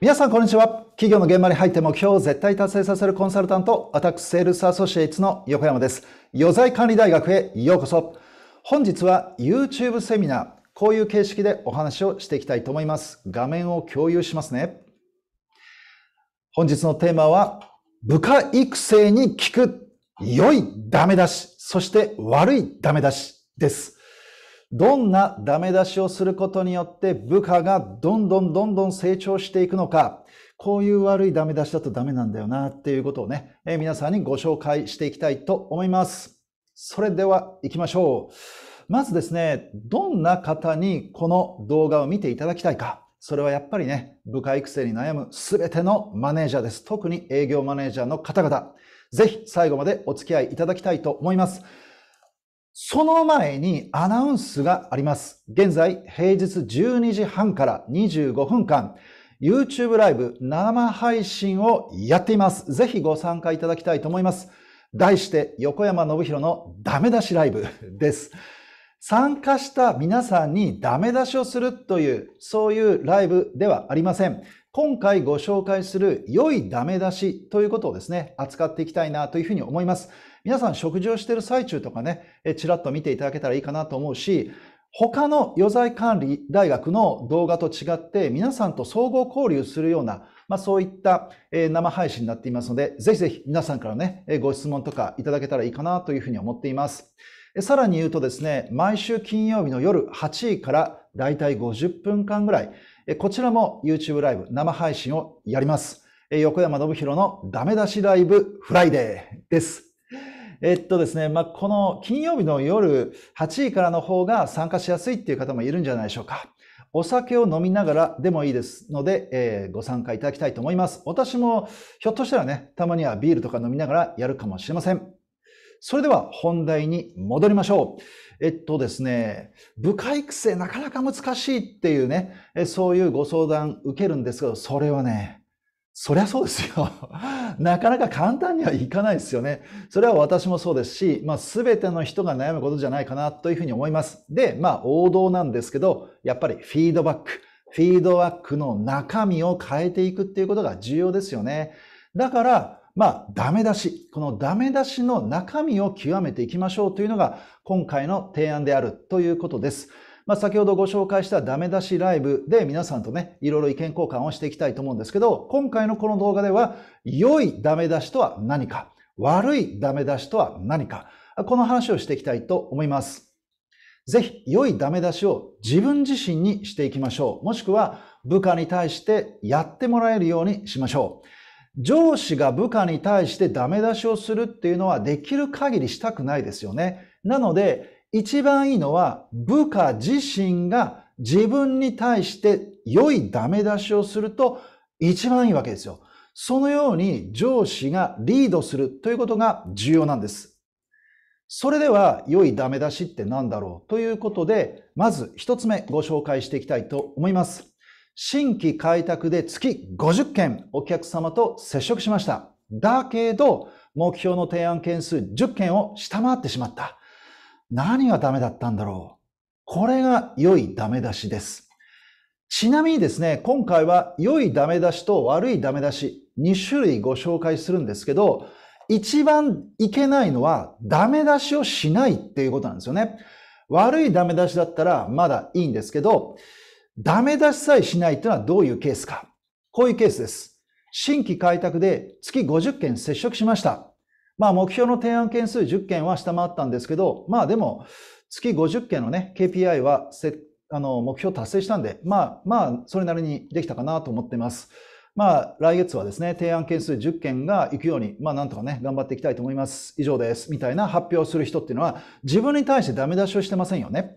皆さん、こんにちは。企業の現場に入って目標を絶対達成させるコンサルタント、アタックセールスアソシエイツの横山です。余罪管理大学へようこそ。本日は YouTube セミナー、こういう形式でお話をしていきたいと思います。画面を共有しますね。本日のテーマは、部下育成に効く良いダメ出し、そして悪いダメ出しです。どんなダメ出しをすることによって部下がどんどんどんどん成長していくのか、こういう悪いダメ出しだとダメなんだよなっていうことをね、え皆さんにご紹介していきたいと思います。それでは行きましょう。まずですね、どんな方にこの動画を見ていただきたいか。それはやっぱりね、部下育成に悩む全てのマネージャーです。特に営業マネージャーの方々。ぜひ最後までお付き合いいただきたいと思います。その前にアナウンスがあります。現在、平日12時半から25分間、YouTube ライブ生配信をやっています。ぜひご参加いただきたいと思います。題して、横山信弘のダメ出しライブです。参加した皆さんにダメ出しをするという、そういうライブではありません。今回ご紹介する良いダメ出しということをですね、扱っていきたいなというふうに思います。皆さん食事をしている最中とかね、ちらっと見ていただけたらいいかなと思うし、他の余罪管理大学の動画と違って、皆さんと総合交流するような、まあ、そういった生配信になっていますので、ぜひぜひ皆さんからね、ご質問とかいただけたらいいかなというふうに思っています。さらに言うとですね、毎週金曜日の夜8時からだいたい50分間ぐらい、こちらも YouTube ライブ生配信をやります。横山信弘のダメ出しライブフライデーです。えっとですね、まあ、この金曜日の夜8時からの方が参加しやすいっていう方もいるんじゃないでしょうか。お酒を飲みながらでもいいですので、えー、ご参加いただきたいと思います。私もひょっとしたらね、たまにはビールとか飲みながらやるかもしれません。それでは本題に戻りましょう。えっとですね、部下育成なかなか難しいっていうね、そういうご相談受けるんですけど、それはね、そりゃそうですよ。なかなか簡単にはいかないですよね。それは私もそうですし、まあ全ての人が悩むことじゃないかなというふうに思います。で、まあ王道なんですけど、やっぱりフィードバック。フィードバックの中身を変えていくっていうことが重要ですよね。だから、まあ、ダメ出し。このダメ出しの中身を極めていきましょうというのが、今回の提案であるということです。まあ、先ほどご紹介したダメ出しライブで皆さんとね、いろいろ意見交換をしていきたいと思うんですけど、今回のこの動画では、良いダメ出しとは何か、悪いダメ出しとは何か、この話をしていきたいと思います。ぜひ良いダメ出しを自分自身にしていきましょう。もしくは部下に対してやってもらえるようにしましょう。上司が部下に対してダメ出しをするっていうのはできる限りしたくないですよね。なので、一番いいのは部下自身が自分に対して良いダメ出しをすると一番いいわけですよ。そのように上司がリードするということが重要なんです。それでは良いダメ出しって何だろうということで、まず一つ目ご紹介していきたいと思います。新規開拓で月50件お客様と接触しました。だけど、目標の提案件数10件を下回ってしまった。何がダメだったんだろう。これが良いダメ出しです。ちなみにですね、今回は良いダメ出しと悪いダメ出し2種類ご紹介するんですけど、一番いけないのはダメ出しをしないっていうことなんですよね。悪いダメ出しだったらまだいいんですけど、ダメ出しさえしないっていうのはどういうケースか。こういうケースです。新規開拓で月50件接触しました。まあ、目標の提案件数10件は下回ったんですけど、まあでも、月50件のね、KPI はせあの目標達成したんで、まあまあ、それなりにできたかなと思ってます。まあ、来月はですね、提案件数10件が行くように、まあ、なんとかね、頑張っていきたいと思います。以上です。みたいな発表する人っていうのは、自分に対してダメ出しをしてませんよね。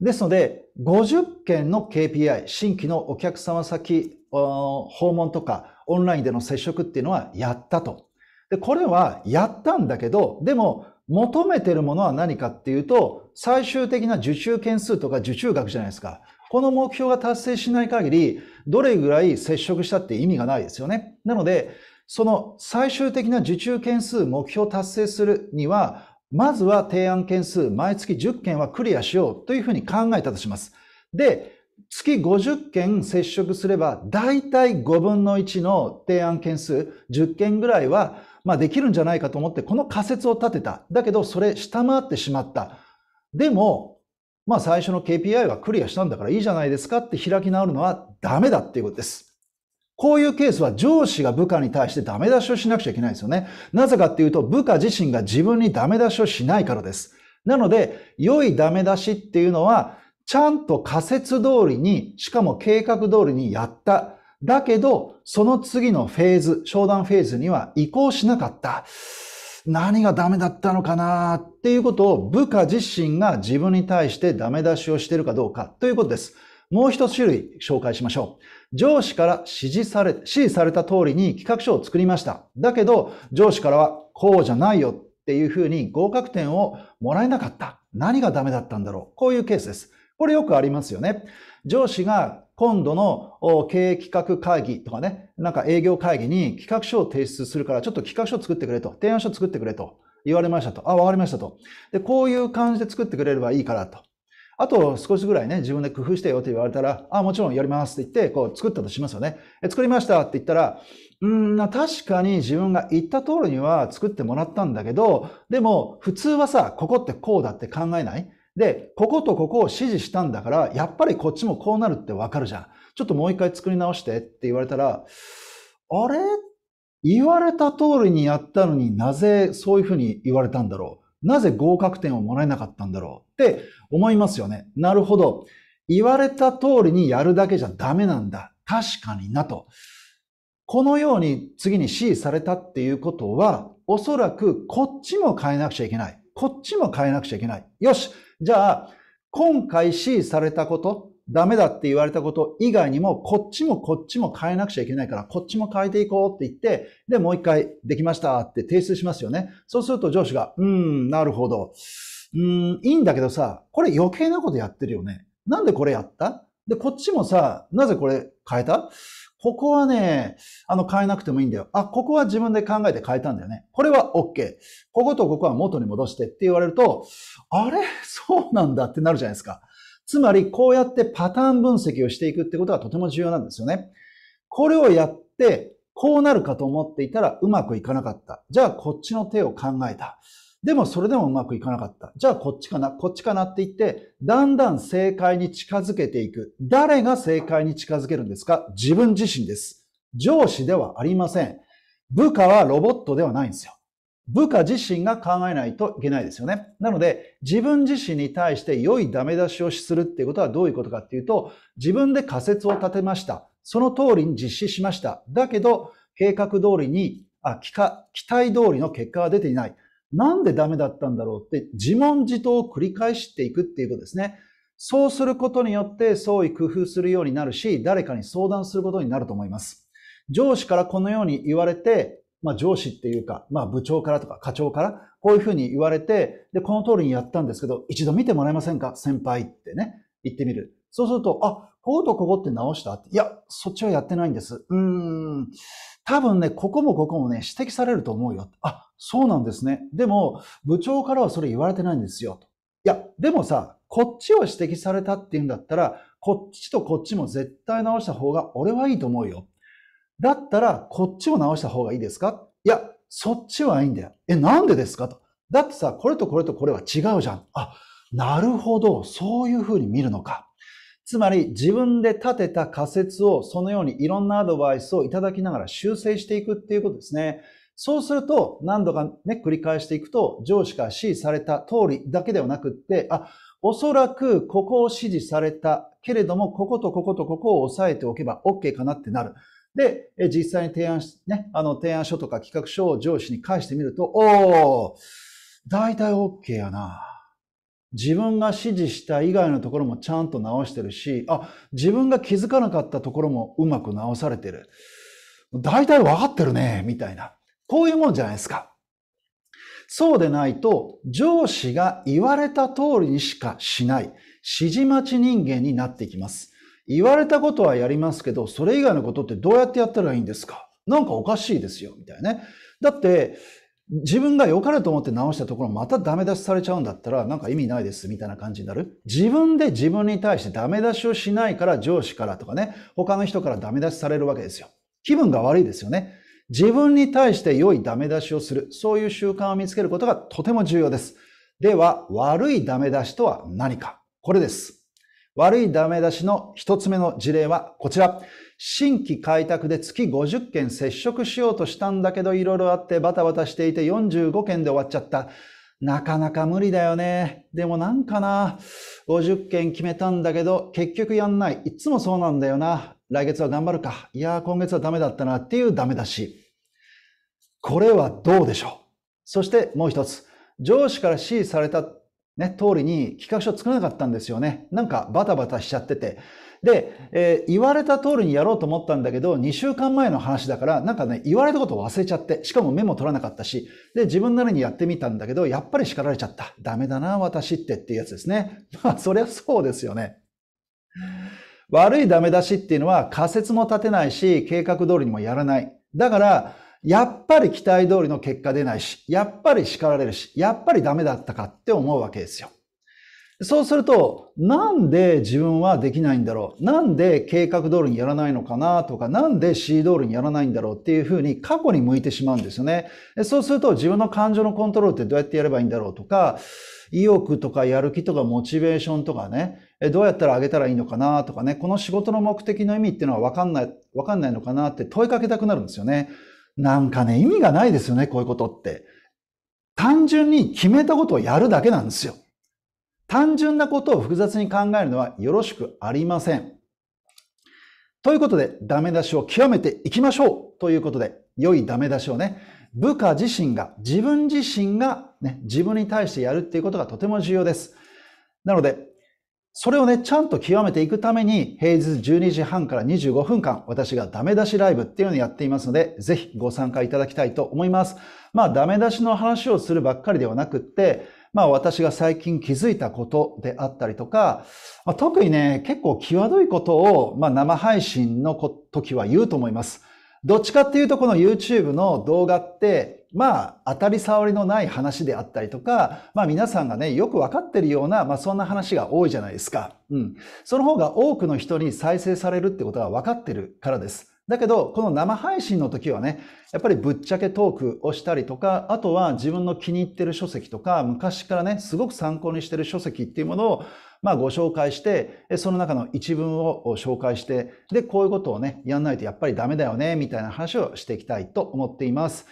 ですので、50件の KPI、新規のお客様先訪問とか、オンラインでの接触っていうのはやったと。で、これはやったんだけど、でも求めてるものは何かっていうと、最終的な受注件数とか受注額じゃないですか。この目標が達成しない限り、どれぐらい接触したって意味がないですよね。なので、その最終的な受注件数目標達成するには、まずは提案件数、毎月10件はクリアしようというふうに考えたとします。で、月50件接触すれば、だいたい5分の1の提案件数、10件ぐらいはまあ、できるんじゃないかと思ってこの仮説を立てた。だけどそれ下回ってしまった。でも、まあ最初の KPI はクリアしたんだからいいじゃないですかって開き直るのはダメだっていうことです。こういうケースは上司が部下に対してダメ出しをしなくちゃいけないんですよね。なぜかっていうと部下自身が自分にダメ出しをしないからです。なので、良いダメ出しっていうのは、ちゃんと仮説通りに、しかも計画通りにやった。だけど、その次のフェーズ、商談フェーズには移行しなかった。何がダメだったのかなっていうことを部下自身が自分に対してダメ出しをしているかどうかということです。もう一種類紹介しましょう。上司から指示され、指示された通りに企画書を作りました。だけど、上司からはこうじゃないよっていうふうに合格点をもらえなかった。何がダメだったんだろう。こういうケースです。これよくありますよね。上司が今度の経営企画会議とかね、なんか営業会議に企画書を提出するから、ちょっと企画書を作ってくれと、提案書を作ってくれと言われましたと。あ、わかりましたと。で、こういう感じで作ってくれればいいからと。あと少しぐらいね、自分で工夫してよって言われたら、あ、もちろんやりますって言って、こう作ったとしますよね。え作りましたって言ったら、うん、確かに自分が言った通りには作ってもらったんだけど、でも普通はさ、ここってこうだって考えないで、こことここを指示したんだから、やっぱりこっちもこうなるってわかるじゃん。ちょっともう一回作り直してって言われたら、あれ言われた通りにやったのになぜそういうふうに言われたんだろうなぜ合格点をもらえなかったんだろうって思いますよね。なるほど。言われた通りにやるだけじゃダメなんだ。確かになと。このように次に指示されたっていうことは、おそらくこっちも変えなくちゃいけない。こっちも変えなくちゃいけない。よしじゃあ、今回指示されたこと、ダメだって言われたこと以外にも、こっちもこっちも変えなくちゃいけないから、こっちも変えていこうって言って、で、もう一回できましたって提出しますよね。そうすると上司が、うーん、なるほど。うーん、いいんだけどさ、これ余計なことやってるよね。なんでこれやったで、こっちもさ、なぜこれ変えたここはね、あの変えなくてもいいんだよ。あ、ここは自分で考えて変えたんだよね。これは OK。こことここは元に戻してって言われると、あれ そうなんだってなるじゃないですか。つまり、こうやってパターン分析をしていくってことがとても重要なんですよね。これをやって、こうなるかと思っていたらうまくいかなかった。じゃあ、こっちの手を考えた。でもそれでもうまくいかなかった。じゃあこっちかな、こっちかなって言って、だんだん正解に近づけていく。誰が正解に近づけるんですか自分自身です。上司ではありません。部下はロボットではないんですよ。部下自身が考えないといけないですよね。なので、自分自身に対して良いダメ出しをするっていうことはどういうことかっていうと、自分で仮説を立てました。その通りに実施しました。だけど、計画通りに、あ、期待通りの結果は出ていない。なんでダメだったんだろうって自問自答を繰り返していくっていうことですね。そうすることによって創意工夫するようになるし、誰かに相談することになると思います。上司からこのように言われて、まあ上司っていうか、まあ部長からとか課長から、こういうふうに言われて、で、この通りにやったんですけど、一度見てもらえませんか先輩ってね、言ってみる。そうすると、あ、こことここって直したいや、そっちはやってないんです。うん。多分ね、ここもここもね、指摘されると思うよ。あ、そうなんですね。でも、部長からはそれ言われてないんですよ。いや、でもさ、こっちを指摘されたって言うんだったら、こっちとこっちも絶対直した方が俺はいいと思うよ。だったら、こっちを直した方がいいですかいや、そっちはいいんだよ。え、なんでですかと。だってさ、これとこれとこれは違うじゃん。あ、なるほど。そういうふうに見るのか。つまり自分で立てた仮説をそのようにいろんなアドバイスをいただきながら修正していくっていうことですね。そうすると何度かね、繰り返していくと上司から指示された通りだけではなくって、あ、おそらくここを指示されたけれども、こことこことここを押さえておけば OK かなってなる。で、実際に提案し、ね、あの提案書とか企画書を上司に返してみると、おー、大体 OK やな。自分が指示した以外のところもちゃんと直してるし、あ、自分が気づかなかったところもうまく直されてる。大体わかってるね、みたいな。こういうもんじゃないですか。そうでないと、上司が言われた通りにしかしない、指示待ち人間になってきます。言われたことはやりますけど、それ以外のことってどうやってやったらいいんですかなんかおかしいですよ、みたいなね。だって、自分が良かれと思って直したところまたダメ出しされちゃうんだったらなんか意味ないですみたいな感じになる。自分で自分に対してダメ出しをしないから上司からとかね、他の人からダメ出しされるわけですよ。気分が悪いですよね。自分に対して良いダメ出しをする。そういう習慣を見つけることがとても重要です。では、悪いダメ出しとは何かこれです。悪いダメ出しの一つ目の事例はこちら。新規開拓で月50件接触しようとしたんだけど、いろいろあってバタバタしていて45件で終わっちゃった。なかなか無理だよね。でもなんかな、50件決めたんだけど、結局やんない。いつもそうなんだよな。来月は頑張るか。いやー、今月はダメだったなっていうダメだし。これはどうでしょうそしてもう一つ。上司から指示されたね、通りに企画書作らなかったんですよね。なんかバタバタしちゃってて。で、えー、言われた通りにやろうと思ったんだけど、2週間前の話だから、なんかね、言われたことを忘れちゃって、しかもメモ取らなかったし、で、自分なりにやってみたんだけど、やっぱり叱られちゃった。ダメだな、私ってっていうやつですね。まあ、そりゃそうですよね。悪いダメ出しっていうのは仮説も立てないし、計画通りにもやらない。だから、やっぱり期待通りの結果出ないし、やっぱり叱られるし、やっぱりダメだったかって思うわけですよ。そうすると、なんで自分はできないんだろうなんで計画通りにやらないのかなとか、なんで C 通りにやらないんだろうっていうふうに過去に向いてしまうんですよね。そうすると自分の感情のコントロールってどうやってやればいいんだろうとか、意欲とかやる気とかモチベーションとかね、どうやったら上げたらいいのかなとかね、この仕事の目的の意味っていうのはわかんない、わかんないのかなって問いかけたくなるんですよね。なんかね、意味がないですよね、こういうことって。単純に決めたことをやるだけなんですよ。単純なことを複雑に考えるのはよろしくありません。ということで、ダメ出しを極めていきましょうということで、良いダメ出しをね、部下自身が、自分自身がね、自分に対してやるっていうことがとても重要です。なので、それをね、ちゃんと極めていくために、平日12時半から25分間、私がダメ出しライブっていうのをやっていますので、ぜひご参加いただきたいと思います。まあ、ダメ出しの話をするばっかりではなくって、まあ、私が最近気づいたことであったりとか、まあ、特にね、結構際どいことを、まあ、生配信の時は言うと思います。どっちかっていうとこの YouTube の動画って、まあ当たり障りのない話であったりとか、まあ皆さんがね、よくわかってるような、まあそんな話が多いじゃないですか。うん。その方が多くの人に再生されるってことはわかってるからです。だけど、この生配信の時はね、やっぱりぶっちゃけトークをしたりとか、あとは自分の気に入ってる書籍とか、昔からね、すごく参考にしてる書籍っていうものを、まあご紹介して、その中の一文を紹介して、で、こういうことをね、やんないとやっぱりダメだよね、みたいな話をしていきたいと思っています。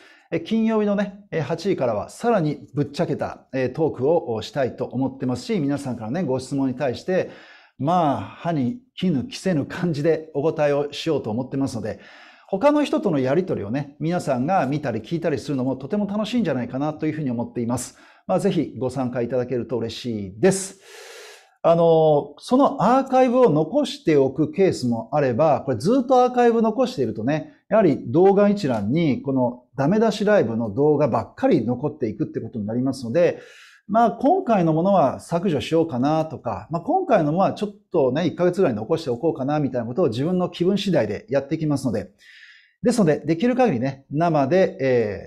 金曜日のね、8位からはさらにぶっちゃけたトークをしたいと思ってますし、皆さんからね、ご質問に対して、まあ、歯に絹着せぬ感じでお答えをしようと思ってますので、他の人とのやりとりをね、皆さんが見たり聞いたりするのもとても楽しいんじゃないかなというふうに思っています。まあ、ぜひご参加いただけると嬉しいです。あの、そのアーカイブを残しておくケースもあれば、これずっとアーカイブ残しているとね、やはり動画一覧にこのダメ出しライブの動画ばっかり残っていくってことになりますので、まあ今回のものは削除しようかなとか、まあ今回のものはちょっとね、1ヶ月ぐらい残しておこうかなみたいなことを自分の気分次第でやっていきますので、ですので、できる限りね、生で、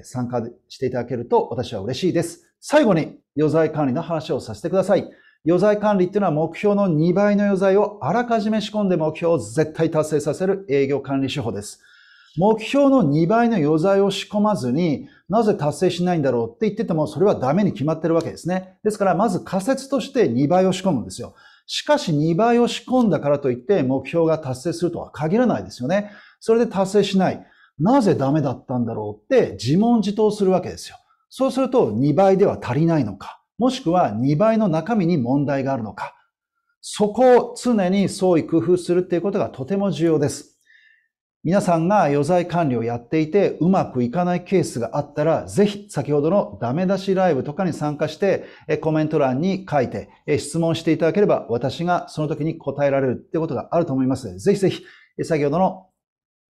え参加していただけると私は嬉しいです。最後に余罪管理の話をさせてください。余罪管理っていうのは目標の2倍の余罪をあらかじめ仕込んで目標を絶対達成させる営業管理手法です。目標の2倍の余罪を仕込まずに、なぜ達成しないんだろうって言ってても、それはダメに決まってるわけですね。ですから、まず仮説として2倍を仕込むんですよ。しかし2倍を仕込んだからといって目標が達成するとは限らないですよね。それで達成しない。なぜダメだったんだろうって自問自答するわけですよ。そうすると2倍では足りないのか。もしくは2倍の中身に問題があるのか。そこを常に創意工夫するっていうことがとても重要です。皆さんが余罪管理をやっていてうまくいかないケースがあったら、ぜひ先ほどのダメ出しライブとかに参加して、コメント欄に書いて質問していただければ私がその時に答えられるってことがあると思います。ぜひぜひ先ほどの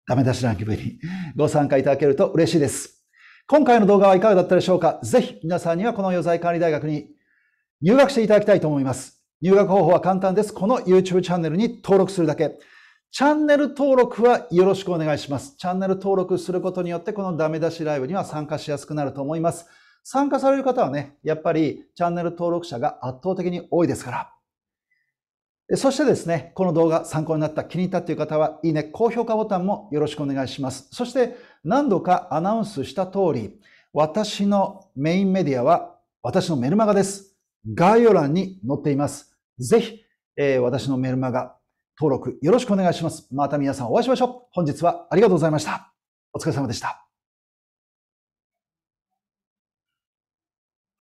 ダメ出しランキングに ご参加いただけると嬉しいです。今回の動画はいかがだったでしょうかぜひ皆さんにはこの余罪管理大学に入学していただきたいと思います。入学方法は簡単です。この YouTube チャンネルに登録するだけ。チャンネル登録はよろしくお願いします。チャンネル登録することによって、このダメ出しライブには参加しやすくなると思います。参加される方はね、やっぱりチャンネル登録者が圧倒的に多いですから。そしてですね、この動画参考になった、気に入ったという方は、いいね、高評価ボタンもよろしくお願いします。そして、何度かアナウンスした通り、私のメインメディアは、私のメルマガです。概要欄に載っています。ぜひ、えー、私のメルマガ登録よろしくお願いします。また皆さんお会いしましょう。本日はありがとうございました。お疲れ様でした。